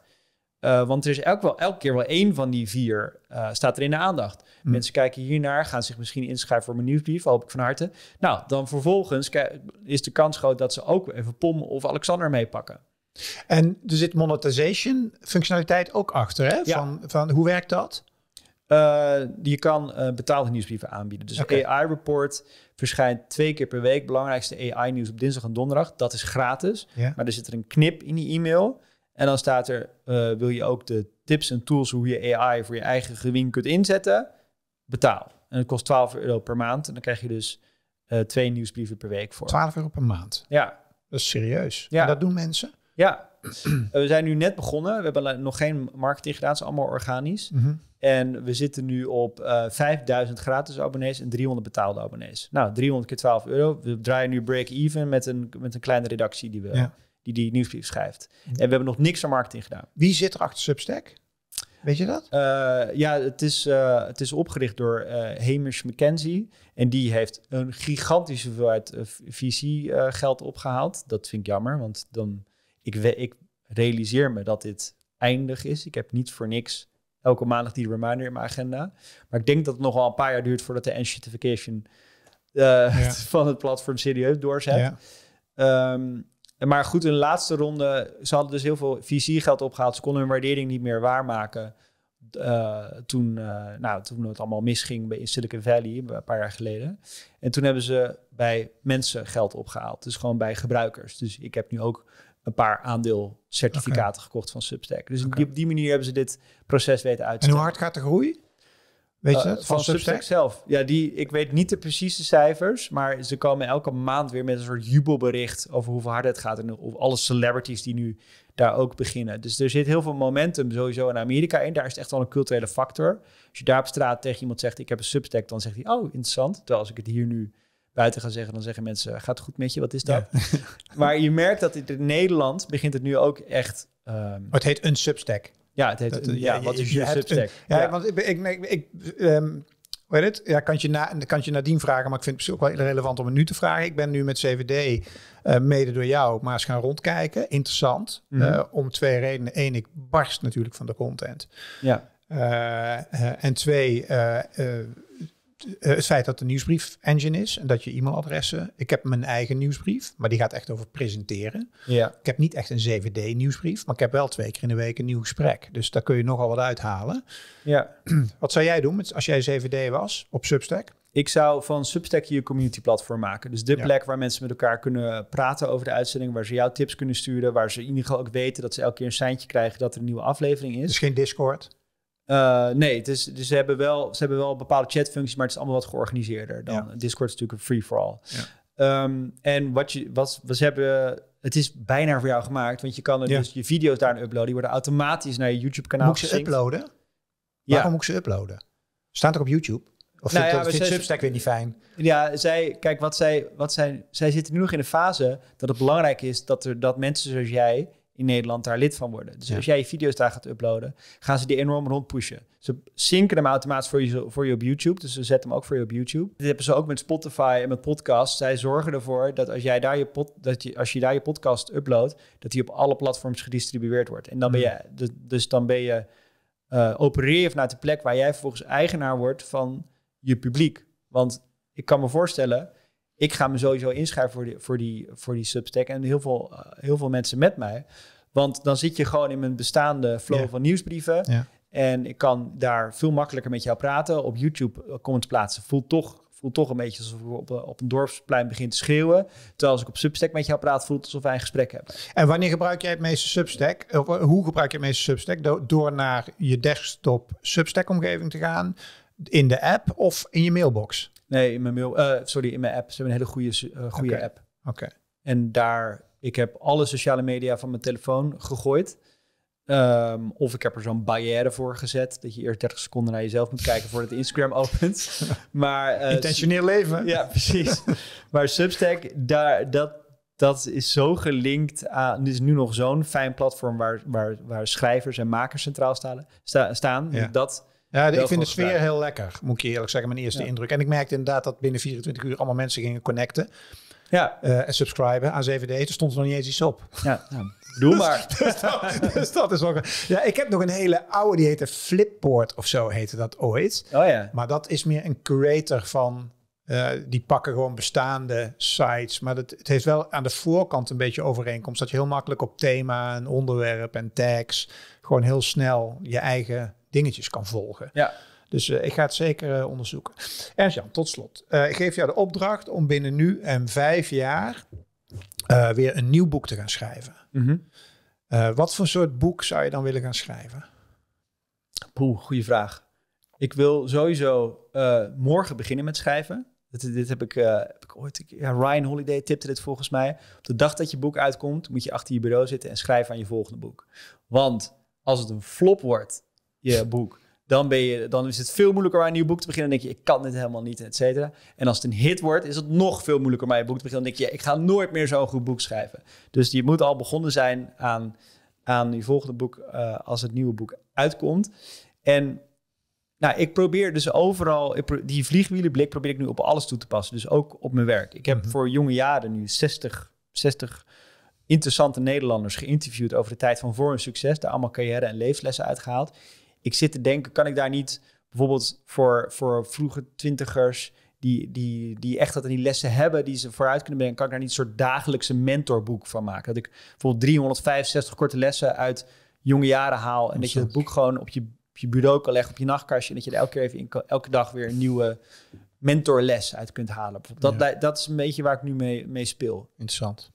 Eh, want er is elk wel, elke keer wel één van die vier eh, staat er in de aandacht. Hmm. Mensen kijken hiernaar, gaan zich misschien inschrijven voor mijn nieuwsbrief, hoop ik van harte. Nou, dan vervolgens is de kans groot dat ze ook even Pom of Alexander meepakken. En er zit monetization functionaliteit ook achter, hè? Van, van, hoe werkt dat? Eh, je kan betaalde nieuwsbrieven aanbieden. Dus okay. AI Report verschijnt twee keer per week. Belangrijkste AI nieuws op dinsdag en donderdag. Dat is gratis. Maar er zit er een knip in die e-mail. En dan staat er, eh, wil je ook de tips en tools hoe je AI voor je eigen gewin kunt inzetten? Betaal. En het kost 12 euro per maand. En dan krijg je dus eh, twee nieuwsbrieven per week voor. 12 euro per maand? Ja. Dat is serieus. Ja. En dat doen mensen? Ja. we zijn nu net begonnen. We hebben nog geen marketing gedaan. Het is allemaal organisch. Mhm. En we zitten nu op 5000 eh, gratis abonnees en 300 betaalde abonnees. Nou, 300 keer 12 euro. We draaien nu break-even met een, met een kleine redactie die we... Ja die die nieuwsbrief schrijft. En we hebben nog niks aan marketing gedaan. Wie zit er achter Substack? Weet je dat? Eh, ja, het is, eh, het is opgericht door uh, Hamish McKenzie. En die heeft een gigantische hoeveelheid VC-geld opgehaald. Dat vind ik jammer, want dan, ik, ik realiseer me dat dit eindig is. Ik heb niet voor niks elke maandag die reminder in mijn agenda. Maar ik denk dat het nog wel een paar jaar duurt voordat de Enchitification ja. van het platform serieus doorzet. Ja. Ehm, maar goed, in de laatste ronde, ze hadden dus heel veel VC-geld opgehaald. Ze konden hun waardering niet meer waarmaken. Eh, toen, eh, nou, toen het allemaal misging bij Silicon Valley, een paar jaar geleden. En toen hebben ze bij mensen geld opgehaald. Dus gewoon bij gebruikers. Dus ik heb nu ook een paar aandeelcertificaten gekocht van Substack. Dus op die, die manier hebben ze dit proces weten uit te En hoe hard gaat de groei? Weet je eh, dat? van, Substack? zelf. Ja, die, ik weet niet de precieze cijfers, maar ze komen elke maand weer met een soort jubelbericht over hoe hard het gaat en of alle celebrities die nu daar ook beginnen. Dus er zit heel veel momentum sowieso in Amerika in. Daar is echt wel een culturele factor. Als je daar op straat tegen iemand zegt, ik heb een Substack, dan zegt hij, oh, interessant. Terwijl als ik het hier nu buiten ga zeggen, dan zeggen mensen, gaat het goed met je, wat is dat? maar je merkt dat in Nederland begint het nu ook echt... Um, het heet een Substack. Ja, het heet, dat, een, eh, ja, wat is je, je ja, want ik, ik, ik, ik weet ehm, het? Ja, kan je, na, kan je nadien vragen, maar ik vind het ook wel relevant om het nu te vragen. Ik ben nu met CVD, eh, mede door jou, maar eens gaan rondkijken. Interessant, mhm. eh, om twee redenen. Eén, ik barst natuurlijk van de content. Ja. en twee, eh, het feit dat de een nieuwsbrief engine is en dat je e-mailadressen. Ik heb mijn eigen nieuwsbrief, maar die gaat echt over presenteren. Ja. Ik heb niet echt een 7D nieuwsbrief, maar ik heb wel twee keer in de week een nieuw gesprek. Dus daar kun je nogal wat uithalen. Ja. Wat zou jij doen als jij 7D was op Substack? Ik zou van Substack je community platform maken. Dus de plek waar mensen met elkaar kunnen praten over de uitzending, waar ze jouw tips kunnen sturen, waar ze in ieder geval ook weten dat ze elke keer een seintje krijgen dat er een nieuwe aflevering is. Dus geen Discord? Eh, nee, dus ze, hebben wel, ze hebben wel bepaalde chatfuncties, maar het is allemaal wat georganiseerder dan Discord is natuurlijk een free-for-all. Ehm, en wat je, wat, ze hebben, het is bijna voor jou gemaakt, want je kan er dus je video's daarin uploaden. Die worden automatisch naar je YouTube-kanaal Moet ze uploaden? Waarom moet ik ze uploaden? Staat er op YouTube? Of nou vindt, ja, Substack weer niet fijn? Ja, zij, kijk, wat zij, wat zij, zij zitten nu nog in de fase dat het belangrijk is dat, er, dat mensen zoals jij in Nederland daar lid van worden. Dus als jij je video's daar gaat uploaden, gaan ze die enorm rond pushen. Ze zinken hem automatisch voor je, voor je op YouTube, dus ze zetten hem ook voor je op YouTube. Dit hebben ze ook met Spotify en met podcast. Zij zorgen ervoor dat als, jij daar je pod, dat je, als je daar je podcast uploadt, dat die op alle platforms gedistribueerd wordt. En dan ben hmm. je, dus, dus, dan ben je, eh, opereer je vanuit de plek waar jij vervolgens eigenaar wordt van je publiek. Want ik kan me voorstellen ik ga me sowieso inschrijven voor die, voor die, voor die Substack en heel veel, eh, heel veel mensen met mij. Want dan zit je gewoon in mijn bestaande flow van nieuwsbrieven. En ik kan daar veel makkelijker met jou praten. Op YouTube eh, comments plaatsen voelt toch, voelt toch een beetje alsof ik op, eh, op een dorpsplein begin te schreeuwen. Terwijl als ik op Substack met jou praat, voelt het alsof wij een gesprek hebben. En wanneer gebruik jij het meeste Substack? hoe gebruik je het meeste Substack? door naar je desktop Substack-omgeving te gaan, in de app of in je mailbox? Nee, in mijn mail. Eh, sorry, in mijn app. Ze hebben een hele goede, eh, goede app. Oké. En daar, ik heb alle sociale media van mijn telefoon gegooid. Ehm, of ik heb er zo'n barrière voor gezet. Dat je eerst 30 seconden naar jezelf moet kijken voordat Instagram opent. Maar, eh, Intentioneel leven. Ja, precies. maar Substack, daar, dat, dat is zo gelinkt aan. Dit is nu nog zo'n fijn platform waar, waar, waar schrijvers en makers centraal staan. staan. Ja. Dat ja, ik vind de sfeer heel lekker, moet ik je eerlijk zeggen, mijn eerste indruk. En ik merkte inderdaad dat binnen 24 uur allemaal mensen gingen connecten. Ja. Eh, en subscriben aan 7D. Er stond nog niet eens iets op. Ja, nou, doe dus maar. dus, dat, dus, is wel Ja, ik heb nog een hele oude, die heette Flipboard of zo heette dat ooit. Oh ja. Maar dat is meer een creator van... Eh, die pakken gewoon bestaande sites. Maar dat, het heeft wel aan de voorkant een beetje overeenkomst. Dat je heel makkelijk op thema en onderwerp en tags... gewoon heel snel je eigen dingetjes kan volgen. Ja. Dus eh, ik ga het zeker eh, onderzoeken. En jan tot slot. Eh, ik geef jou de opdracht om binnen nu en vijf jaar weer een nieuw boek te gaan schrijven. Mhm. wat voor soort boek zou je dan willen gaan schrijven? Poeh, goede vraag. Ik wil sowieso morgen beginnen met schrijven. Dat, dit heb ik, heb ik ooit... Ja, Ryan Holiday tipte dit volgens mij. Op de dag dat je boek uitkomt, moet je achter je bureau zitten en schrijven aan je volgende boek. Want als het een flop wordt je boek. Dan, ben je, dan is het veel moeilijker om een nieuw boek te beginnen. Dan denk je, ik kan dit helemaal niet, et cetera. En als het een hit wordt, is het nog veel moeilijker om je boek te beginnen. Dan denk je, ik ga nooit meer zo'n goed boek schrijven. Dus je moet al begonnen zijn aan, aan je volgende boek eh, als het nieuwe boek uitkomt. En nou, ik probeer dus overal, die vliegwielenblik probeer ik nu op alles toe te passen. Dus ook op mijn werk. Ik heb mhm. voor jonge jaren nu 60, 60 interessante Nederlanders geïnterviewd over de tijd van voor hun succes. Daar allemaal carrière en leeflessen uitgehaald ik zit te denken, kan ik daar niet bijvoorbeeld voor, voor vroege twintigers die, die, die echt dat in die lessen hebben, die ze vooruit kunnen brengen, kan ik daar niet een soort dagelijkse mentorboek van maken. Dat ik bijvoorbeeld 365 korte lessen uit jonge jaren haal en dat, dat je het boek gewoon op je, je bureau kan leggen, op je nachtkastje en dat je er elke keer even in, elke dag weer een nieuwe mentorles uit kunt halen. Dat, dat is een beetje waar ik nu mee, mee speel. Interessant.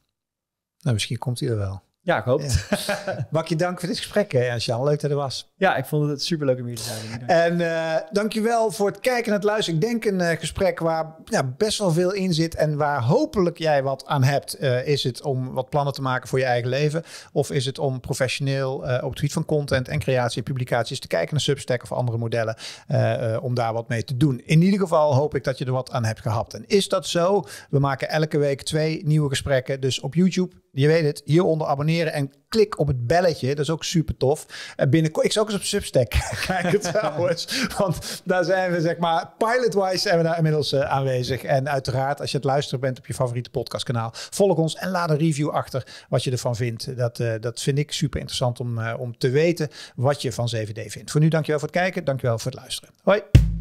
Nou, misschien komt hij er wel. Ja, ik hoop het. Mag je dank voor dit gesprek, hè, Leuk dat er was. Ja, ik vond het leuk om hier te zijn. En uh, dankjewel voor het kijken en het luisteren. Ik denk een eh, gesprek waar ja, best wel veel in zit en waar hopelijk jij wat aan hebt. Eh, is het om wat plannen te maken voor je eigen leven? Of is het om professioneel op het gebied van content en creatie en publicaties te kijken naar Substack of andere modellen om daar wat mee te doen? In ieder geval hoop ik dat je er wat aan hebt gehad. En is dat zo? We maken elke week twee nieuwe gesprekken. Dus op YouTube, je weet het, hieronder abonneer en klik op het belletje. Dat is ook super tof. En eh, binnenkort, ik zou ook eens op Substack kijken Want daar zijn we zeg maar, pilotwise zijn we daar inmiddels eh, aanwezig. En uiteraard, als je het luisteren bent op je favoriete podcastkanaal, volg ons en laat een review achter wat je ervan vindt. Dat, eh, dat vind ik super interessant om, om te weten wat je van 7D vindt. Voor nu, dankjewel voor het kijken. Dankjewel voor het luisteren. Hoi.